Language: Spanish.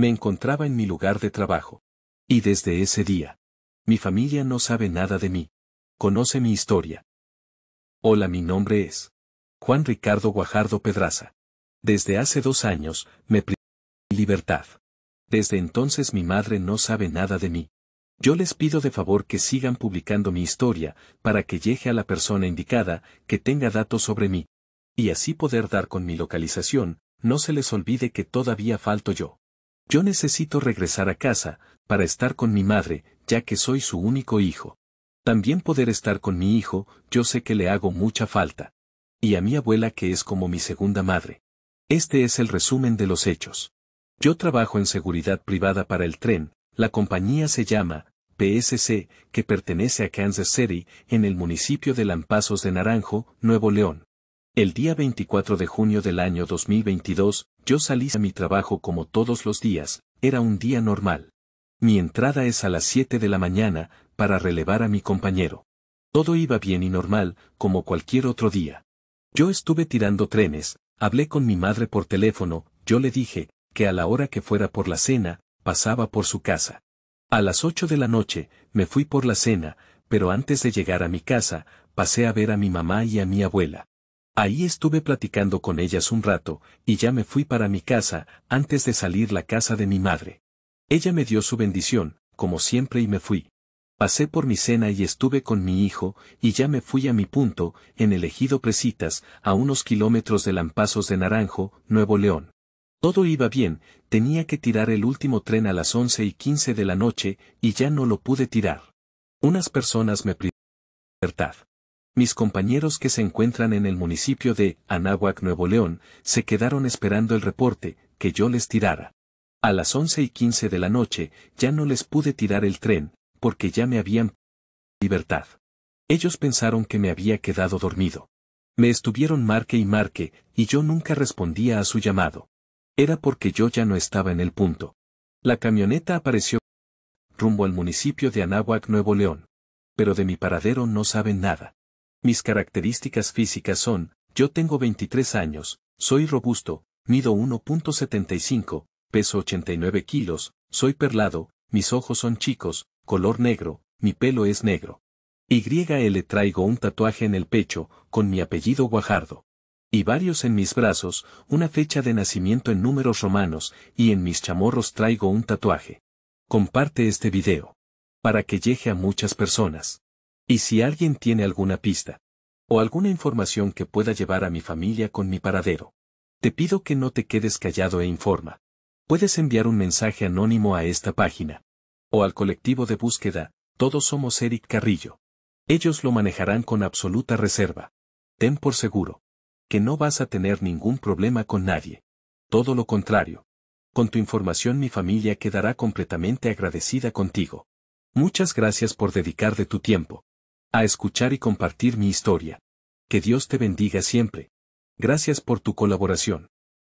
me encontraba en mi lugar de trabajo. Y desde ese día, mi familia no sabe nada de mí. Conoce mi historia. Hola, mi nombre es Juan Ricardo Guajardo Pedraza. Desde hace dos años, me privé mi libertad. Desde entonces mi madre no sabe nada de mí. Yo les pido de favor que sigan publicando mi historia para que llegue a la persona indicada que tenga datos sobre mí. Y así poder dar con mi localización, no se les olvide que todavía falto yo. Yo necesito regresar a casa, para estar con mi madre, ya que soy su único hijo. También poder estar con mi hijo, yo sé que le hago mucha falta. Y a mi abuela que es como mi segunda madre. Este es el resumen de los hechos. Yo trabajo en seguridad privada para el tren, la compañía se llama PSC, que pertenece a Kansas City, en el municipio de Lampazos de Naranjo, Nuevo León. El día 24 de junio del año 2022, yo salí a mi trabajo como todos los días, era un día normal. Mi entrada es a las 7 de la mañana, para relevar a mi compañero. Todo iba bien y normal, como cualquier otro día. Yo estuve tirando trenes, hablé con mi madre por teléfono, yo le dije, que a la hora que fuera por la cena, pasaba por su casa. A las 8 de la noche, me fui por la cena, pero antes de llegar a mi casa, pasé a ver a mi mamá y a mi abuela. Ahí estuve platicando con ellas un rato, y ya me fui para mi casa, antes de salir la casa de mi madre. Ella me dio su bendición, como siempre y me fui. Pasé por mi cena y estuve con mi hijo, y ya me fui a mi punto, en el ejido Presitas, a unos kilómetros de Lampazos de Naranjo, Nuevo León. Todo iba bien, tenía que tirar el último tren a las once y quince de la noche, y ya no lo pude tirar. Unas personas me libertad mis compañeros que se encuentran en el municipio de Anáhuac, Nuevo León, se quedaron esperando el reporte que yo les tirara. A las once y 15 de la noche ya no les pude tirar el tren, porque ya me habían libertad. Ellos pensaron que me había quedado dormido. Me estuvieron marque y marque, y yo nunca respondía a su llamado. Era porque yo ya no estaba en el punto. La camioneta apareció rumbo al municipio de Anáhuac, Nuevo León. Pero de mi paradero no saben nada. Mis características físicas son, yo tengo 23 años, soy robusto, mido 1.75, peso 89 kilos, soy perlado, mis ojos son chicos, color negro, mi pelo es negro. YL traigo un tatuaje en el pecho, con mi apellido Guajardo. Y varios en mis brazos, una fecha de nacimiento en números romanos, y en mis chamorros traigo un tatuaje. Comparte este video. Para que llegue a muchas personas. Y si alguien tiene alguna pista o alguna información que pueda llevar a mi familia con mi paradero, te pido que no te quedes callado e informa. Puedes enviar un mensaje anónimo a esta página o al colectivo de búsqueda, todos somos Eric Carrillo. Ellos lo manejarán con absoluta reserva. Ten por seguro que no vas a tener ningún problema con nadie. Todo lo contrario. Con tu información mi familia quedará completamente agradecida contigo. Muchas gracias por dedicar de tu tiempo a escuchar y compartir mi historia. Que Dios te bendiga siempre. Gracias por tu colaboración.